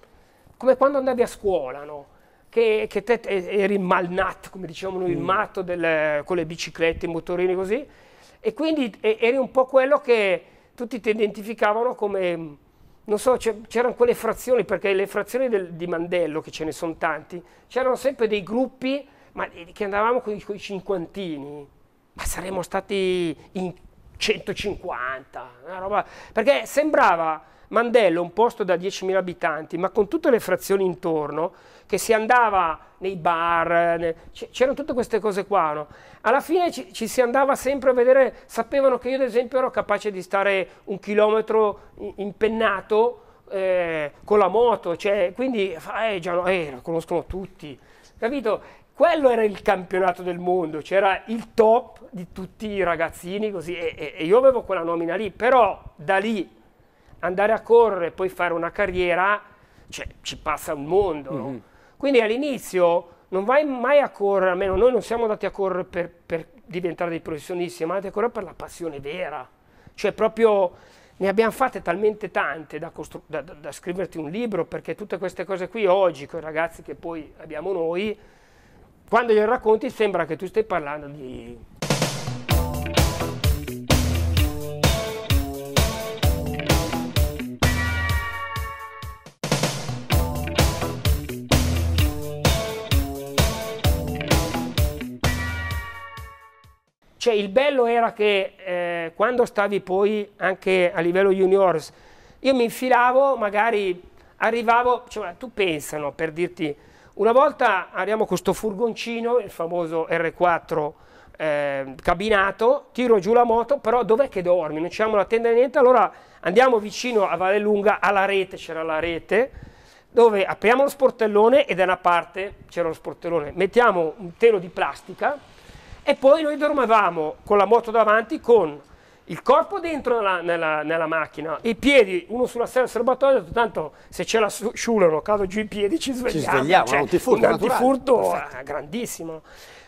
come quando andavi a scuola, no? che, che, te eri malnat, come dicevamo noi, mm. il matto del, con le biciclette, i motorini così, e quindi eri un po' quello che tutti ti identificavano come, non so, c'erano quelle frazioni, perché le frazioni del, di Mandello, che ce ne sono tanti, c'erano sempre dei gruppi ma, eh, che andavamo con i cinquantini, ma saremmo stati in 150, una roba, perché sembrava Mandello è un posto da 10.000 abitanti, ma con tutte le frazioni intorno, che si andava nei bar, c'erano tutte queste cose qua, no? Alla fine ci, ci, si andava sempre a vedere, sapevano che io ad esempio ero capace di stare un chilometro impennato eh, con la moto, cioè, quindi eh, già, eh, lo conoscono tutti, capito? quello era il campionato del mondo, c'era il top di tutti i ragazzini così e, e, io avevo quella nomina lì, però da lì andare a correre e poi fare una carriera, cioè, ci passa un mondo. Mm -hmm. Quindi all'inizio non vai mai a correre, almeno noi non siamo andati a correre per, per diventare dei professionisti, siamo andati a correre per la passione vera. Cioè proprio ne abbiamo fatte talmente tante da, da, da, da scriverti un libro, perché tutte queste cose qui oggi, con i ragazzi che poi abbiamo noi, quando glielo racconti sembra che tu stai parlando di Cioè il bello era che eh, quando stavi poi anche a livello juniors, io mi infilavo, magari arrivavo, cioè, tu pensano per dirti, una volta arriviamo con questo furgoncino, il famoso R4 eh, cabinato, tiro giù la moto, però dov'è che dormi? Non c'è una tenda niente, allora andiamo vicino a Vallelunga, alla rete, c'era la rete, dove apriamo lo sportellone e da una parte c'era lo sportellone, mettiamo un telo di plastica, e poi noi dormivamo con la moto davanti con il corpo dentro nella, nella, nella macchina, i piedi uno sulla sella del serbatoio, tanto se ce la sciulano, cado giù i piedi ci svegliamo. Ci svegliamo, cioè, un antifurto, un antifurto grandissimo.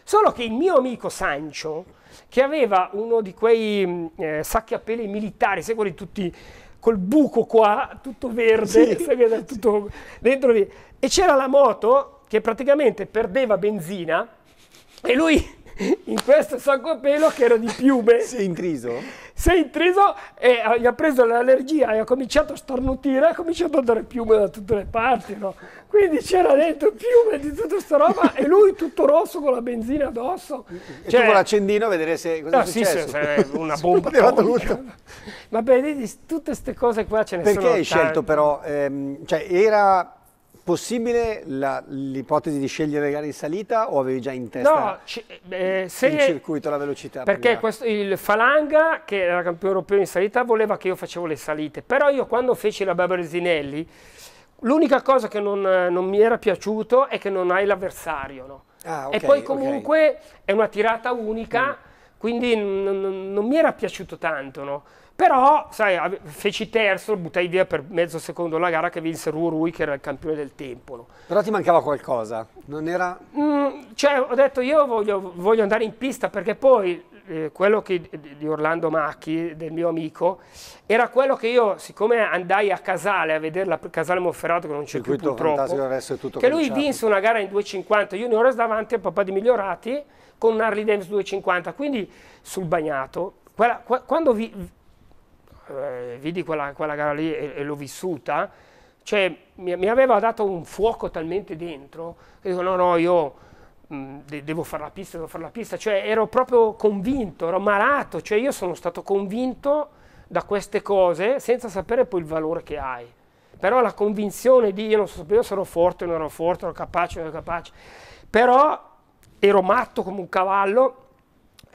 Solo che il mio amico Sancio, che aveva uno di quei eh, sacchi a peli militari, sai quelli tutti col buco qua, tutto verde, sì. sai, tutto dentro lì, e c'era la moto che praticamente perdeva benzina e lui in questo sacco che era di piume. Sei intriso? Sei intriso e eh, gli ha preso l'allergia e ha cominciato a starnutire, ha cominciato a dare piume da tutte le parti, no? Quindi c'era dentro piume di tutta sta roba e lui tutto rosso con la benzina addosso. E cioè, tu con l'accendino a vedere se cosa no, è ah, successo. Sì, se, se una bomba Ma beh, tutte queste cose qua ce ne Perché sono Perché hai scelto però, ehm, cioè era possibile l'ipotesi di scegliere gare in salita o avevi già in testa no, eh, se, il circuito, la velocità? Perché questo, il Falanga, che era campione europeo in salita, voleva che io facevo le salite, però io quando feci la Baberesinelli, l'unica cosa che non, eh, non, mi era piaciuto è che non hai l'avversario, no? ah, okay, e poi comunque okay. è una tirata unica, mm. quindi non mi era piaciuto tanto, no? Però, sai, feci terzo, buttai via per mezzo secondo la gara che vinse Rurui, che era il campione del Tempolo. Però ti mancava qualcosa, non era... Mm, cioè, ho detto, io voglio, voglio andare in pista, perché poi eh, quello che, di Orlando Macchi, del mio amico, era quello che io, siccome andai a Casale a vedere la Casale Monferrato, che non c'è più purtroppo, che cominciato. lui vinse una gara in 2,50, io ne ero davanti al papà di Migliorati con un Harley Davidson 2,50, quindi sul bagnato. Quella, qua, quando vi, eh, vidi quella, quella, gara lì e, e l'ho vissuta, cioè mi, mi, aveva dato un fuoco talmente dentro, che dico no no io mh, de devo fare la pista, devo fare la pista, cioè ero proprio convinto, ero malato, cioè io sono stato convinto da queste cose senza sapere poi il valore che hai. Però la convinzione di io non so, se io sono forte, non ero forte, ero capace, non ero capace, però ero matto come un cavallo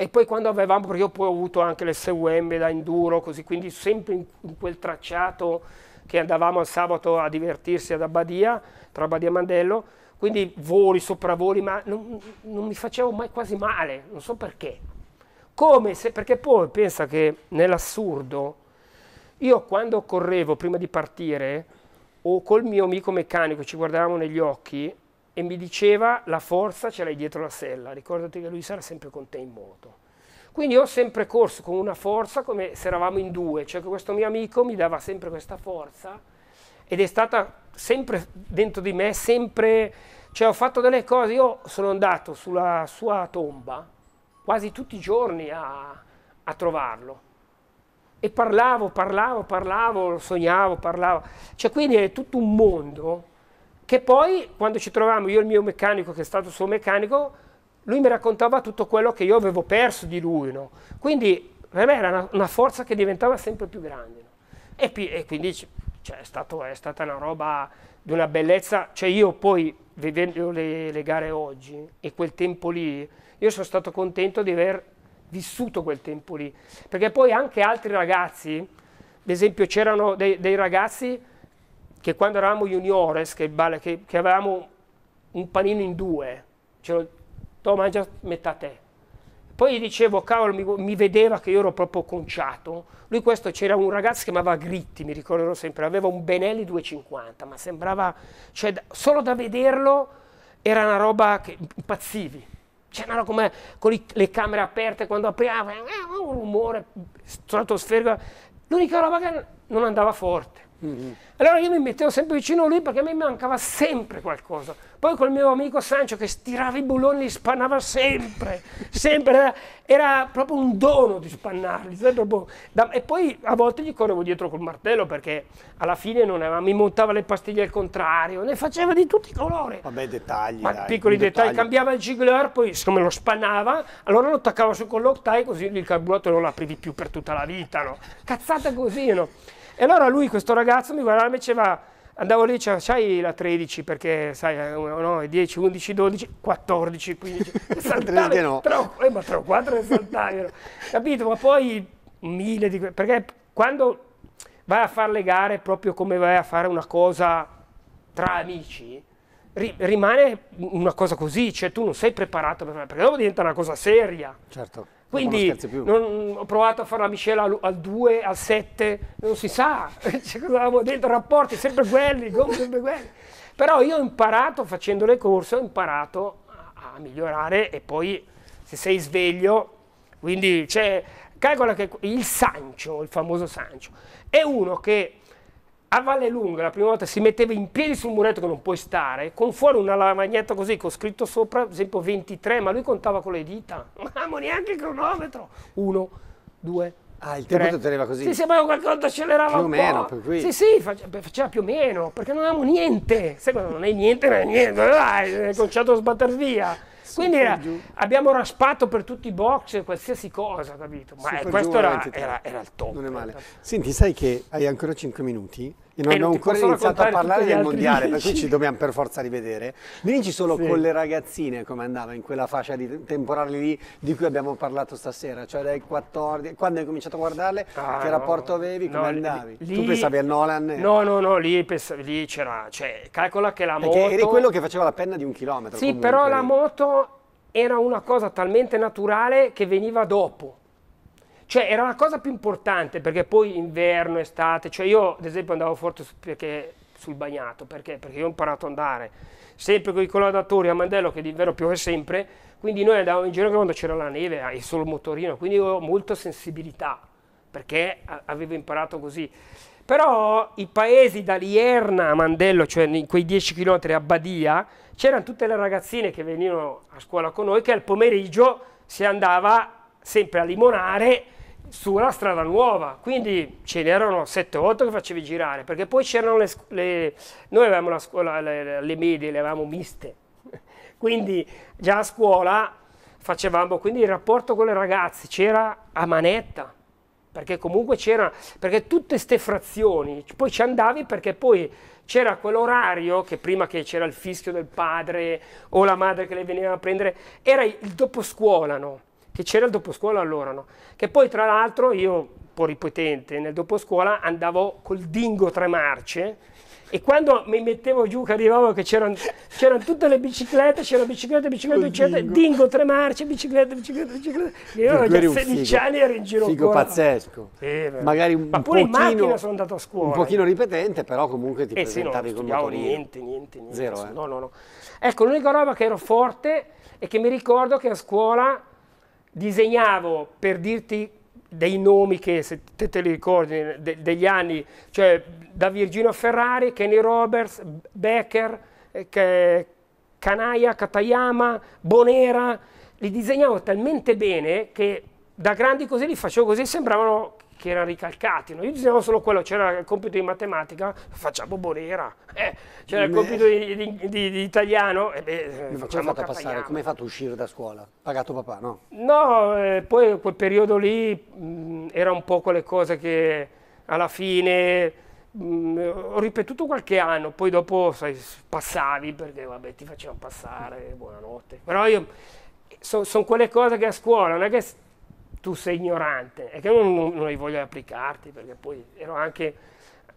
e poi quando avevamo, perché io poi ho avuto anche l'SUM da enduro, così, quindi sempre in, in quel tracciato che andavamo al sabato a divertirsi ad Abbadia, tra Abbadia e Mandello, quindi voli, sopravvoli, ma non, non, mi facevo mai quasi male, non so perché. Come se, perché poi pensa che nell'assurdo, io quando correvo prima di partire, o col mio amico meccanico ci guardavamo negli occhi, e mi diceva la forza ce l'hai dietro la sella, ricordati che lui sarà sempre con te in moto. Quindi ho sempre corso con una forza come se eravamo in due, cioè che questo mio amico mi dava sempre questa forza ed è stata sempre dentro di me, sempre, cioè ho fatto delle cose, io sono andato sulla sua tomba quasi tutti i giorni a, a trovarlo e parlavo, parlavo, parlavo, sognavo, parlavo, cioè quindi è tutto un mondo che poi quando ci trovavamo io e il mio meccanico, che è stato il suo meccanico, lui mi raccontava tutto quello che io avevo perso di lui. No? Quindi per me era una, una, forza che diventava sempre più grande. No? E, e, quindi cioè, è, stato, è, stata una roba di una bellezza. Cioè io poi, vedendo le, le gare oggi e quel tempo lì, io sono stato contento di aver vissuto quel tempo lì. Perché poi anche altri ragazzi, ad esempio c'erano dei, dei ragazzi che quando eravamo juniores, che, che, che avevamo un panino in due, cioè, tu mangia metà te. Poi gli dicevo, cavolo, mi, mi, vedeva che io ero proprio conciato. Lui questo, c'era un ragazzo che chiamava Gritti, mi ricorderò sempre, aveva un Benelli 250, ma sembrava, cioè, solo da vederlo era una roba che impazzivi. C'erano cioè, come con i, le camere aperte quando apriva, un rumore stratosferico. L'unica roba che non andava forte. Mm. Allora io mi mettevo sempre vicino a lui perché a me mancava sempre qualcosa. Poi col mio amico Sancio che stirava i bulloni li spannava sempre, sempre. Era, era, proprio un dono di spannarli. Cioè da, e poi a volte gli correvo dietro col martello perché alla fine aveva, mi montava le pastiglie al contrario, ne faceva di tutti i colori. Vabbè dettagli, Ma dai, piccoli dettagli. dettagli. Cambiava il gigleur, poi siccome lo spannava, allora lo attaccava su con l'octai così il carburante non l'aprivi più per tutta la vita. No? Cazzata così, no? E allora lui, questo ragazzo, mi guardava e mi diceva, andavo lì e cioè, diceva, sai la 13 perché, sai, eh, no, 10, 11, 12, 14, 15, saltare, no. tra, eh, ma tra quattro ne saltavano, capito? Ma poi mille di... perché quando vai a fare le gare proprio come vai a fare una cosa tra amici, rimane una cosa così, cioè tu non sei preparato per perché dopo diventa una cosa seria. Certo. Quindi non, ho provato a fare la miscela al, al 2, al 7, non si sa, cioè, cosa avevamo dentro, rapporti sempre quelli, sempre quelli. Però io ho imparato, facendo le corse, ho imparato a, a migliorare e poi se sei sveglio, quindi cioè, calcola che il Sancio, il famoso Sancio, è uno che a Valle Lunga la prima volta si metteva in piedi sul muretto che non puoi stare, con fuori una lavagnetta così con scritto sopra, per esempio 23, ma lui contava con le dita, mamma neanche il cronometro, 1, 2, Ah, il tempo lo teneva così? Sì, sembrava qualcosa scelerava più o meno, per cui... Sì, sì, faceva più o meno, perché non avevamo niente. Sai quando non hai niente, non hai niente, dai, è conciato a sbattere via. Quindi era, abbiamo raspato per tutti i box qualsiasi cosa, capito? Ma eh, questo era, era, era, il top. Non è male. Senti, sai che hai ancora 5 minuti? e non, e ho ancora iniziato a parlare del mondiale, per cui ci dobbiamo per forza rivedere. Mi solo sì. con le ragazzine come andava in quella fascia di, temporale lì di cui abbiamo parlato stasera, cioè dai 14, quando hai cominciato a guardarle, ah, che rapporto avevi, come no, andavi? Lì, tu pensavi al Nolan? E... No, no, no, lì, lì c'era, cioè, calcola che la Perché moto... Eri quello che faceva la penna di un chilometro. Sì, comunque, però la moto era una cosa talmente naturale che veniva dopo cioè era la cosa più importante perché poi inverno, estate, cioè io ad esempio andavo forte su, perché, sul bagnato, perché? Perché io ho imparato ad andare sempre con i collaudatori a Mandello che d'inverno piove sempre, quindi noi andavamo in giro quando c'era la neve ah, e solo il motorino, quindi io ho molta sensibilità perché avevo imparato così. Però i paesi da Lierna a Mandello, cioè in quei 10 km a Badia, c'erano tutte le ragazzine che venivano a scuola con noi che al pomeriggio si andava sempre a limonare sulla strada nuova, quindi ce n'erano 7-8 che facevi girare, perché poi c'erano le, le, noi avevamo la scuola, le, le medie, le avevamo miste, quindi già a scuola facevamo, quindi il rapporto con le ragazze c'era a manetta, perché comunque c'era, perché tutte queste frazioni, poi ci andavi perché poi c'era quell'orario che prima che c'era il fischio del padre o la madre che le veniva a prendere, era il dopo scuola, no? che c'era il doposcuola allora, no? Che poi tra l'altro io, un po' ripetente, nel doposcuola andavo col dingo tre marce e quando mi mettevo giù che arrivavo che c'erano, tutte le biciclette, c'era bicicletta, bicicletta, bicicletta, dingo. dingo, tre marce, bicicletta, bicicletta, bicicletta. Io ero già 16 figo, anni ero in giro figo ancora. pazzesco. Eh, Magari un, Ma pure pochino, in macchina sono andato a scuola. Un eh. pochino ripetente, però comunque ti eh, presentavi sì, no, con niente, niente, niente. Zero, eh? No, no, no. Ecco, l'unica roba che ero forte è che mi ricordo che a scuola disegnavo, per dirti dei nomi che se te, te li ricordi de, degli anni, cioè da Virginio Ferrari, Kenny Roberts, Becker, eh, Kanaya, Katayama, Bonera, li disegnavo talmente bene che da grandi così li facevo così, sembravano che erano ricalcati. Io disegnavo solo quello, c'era il compito di matematica, facciamo Bonera. Eh, c'era il compito di, di, di, di italiano, e beh, facciamo come passare? Come hai fatto a uscire da scuola? Pagato papà, no? No, eh, poi quel periodo lì mh, mm, era un po' quelle cose che alla fine... Mm, ho ripetuto qualche anno, poi dopo sai, passavi perché vabbè, ti facevano passare, buonanotte. Però io sono son quelle cose che a scuola non è che tu sei ignorante, è che non, non hai voglia di applicarti, perché poi ero anche,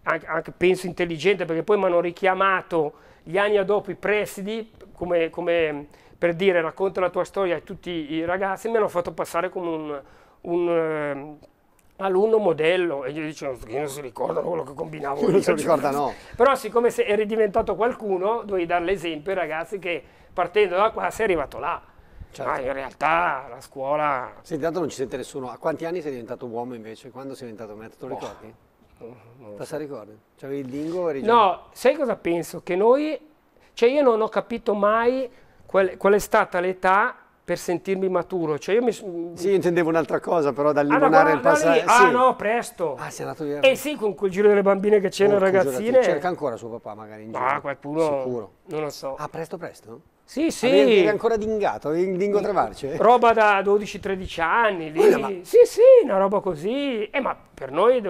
anche, anche, penso intelligente, perché poi mi hanno richiamato gli anni dopo i presidi, come, come per dire racconta la tua storia a tutti i ragazzi, mi hanno fatto passare come un, un eh, alunno modello e io dicevo che non si ricordano quello che combinavo non si ricordano però siccome eri diventato qualcuno dovevi dare l'esempio ai ragazzi che partendo da qua sei arrivato là Certo. Ma ah, in realtà la scuola... Sì, intanto non ci sente nessuno. A quanti anni sei diventato uomo invece? Quando sei diventato meta? Tu lo boh. ricordi? Passa mm, ricordi? C'avevi il lingo e No, sai cosa penso? Che noi... Cioè io non ho capito mai qual, qual è stata l'età per sentirmi maturo. Cioè io mi... Sì, io intendevo un'altra cosa, però dal ah, limonare il passato. Ah, sì. Ah no, presto. Ah, sei andato via. Eh sì, con quel giro delle bambine che c'erano, oh, ragazzine. Cerca ancora suo papà magari in giro. Ah, qualcuno... Sicuro. Non lo so. Ah, presto presto? Sì, sì. Avevi ancora dingato, avevi dingo trevarce. Roba da 12-13 anni, lì. ma... Sì, sì, una roba così. Eh, ma per noi,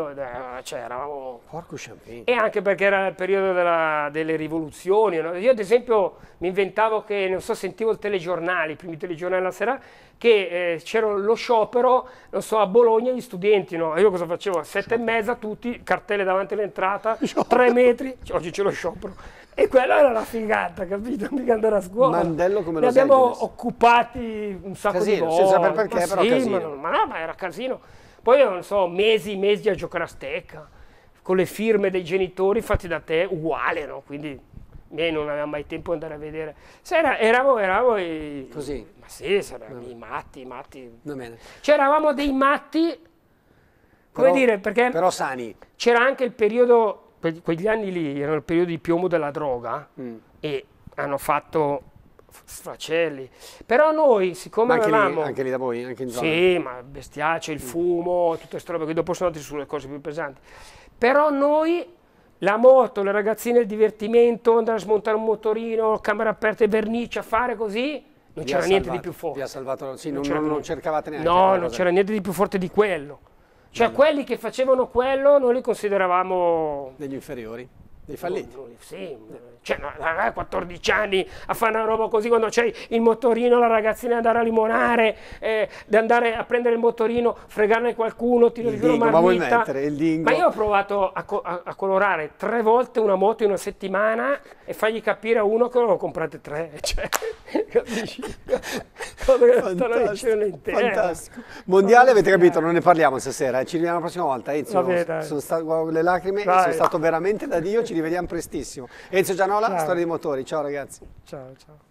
cioè, eravamo... Porco champagne. E anche perché era il periodo della, delle rivoluzioni. No? Io, ad esempio, mi inventavo che, non so, sentivo il telegiornale, i primi telegiornali della sera, che eh, c'era lo sciopero, non so, a Bologna gli studenti, no? Io cosa facevo? A sette e mezza tutti, cartelle davanti all'entrata, tre metri, oggi c'è lo sciopero e quella era la figata, capito? Mica andare a scuola. Mandello come lo ne lo abbiamo sai, occupati un sacco casino, di volte. Senza sapere perché, ma però sì, casino. Ma, non, ma, no, ma era casino. Poi, non so, mesi e mesi a giocare a stecca, con le firme dei genitori fatte da te, uguale, no? Quindi noi non avevamo mai tempo di andare a vedere. Se era, eravamo, eravamo i, Così? Ma sì, saranno i matti, i matti. Va bene. C'eravamo dei matti, come però, dire, perché... Però sani. C'era anche il periodo quegli anni lì erano il periodo di piombo della droga mm. e hanno fatto sfracelli. Però noi, siccome anche avevamo... Lì, anche lì da voi? Anche in zona. sì, ma bestiace, il mm. fumo, tutte queste robe che dopo sono andati sulle cose più pesanti. Però noi, la moto, le ragazzine, il divertimento, andare a smontare un motorino, camera aperta e vernice, fare così... Non c'era niente di più forte. Vi ha salvato, sì, non, non, non cercavate neanche. No, non c'era niente di più forte di quello. Cioè Bello. quelli che facevano quello noi li consideravamo... Degli inferiori, dei falliti. sì, cioè, a 14 anni a fare una roba così quando c'hai il motorino, la ragazzina andare a limonare, eh, di andare a prendere il motorino, fregarne qualcuno, tirare giù una marmita. Ma, mettere, ma io ho provato a, co a, colorare tre volte una moto in una settimana e fargli capire a uno che ne ho comprate tre. Cioè, capisci? Fantastico. Eh? Fantastico. Mondiale avete capito, non ne parliamo stasera, eh. ci vediamo la prossima volta. Enzo, Vabbè, sono stato, le lacrime, sono stato veramente da Dio, ci rivediamo prestissimo. Enzo Gianno Canola, ciao. Storia di Motori. Ciao ragazzi. Ciao, ciao.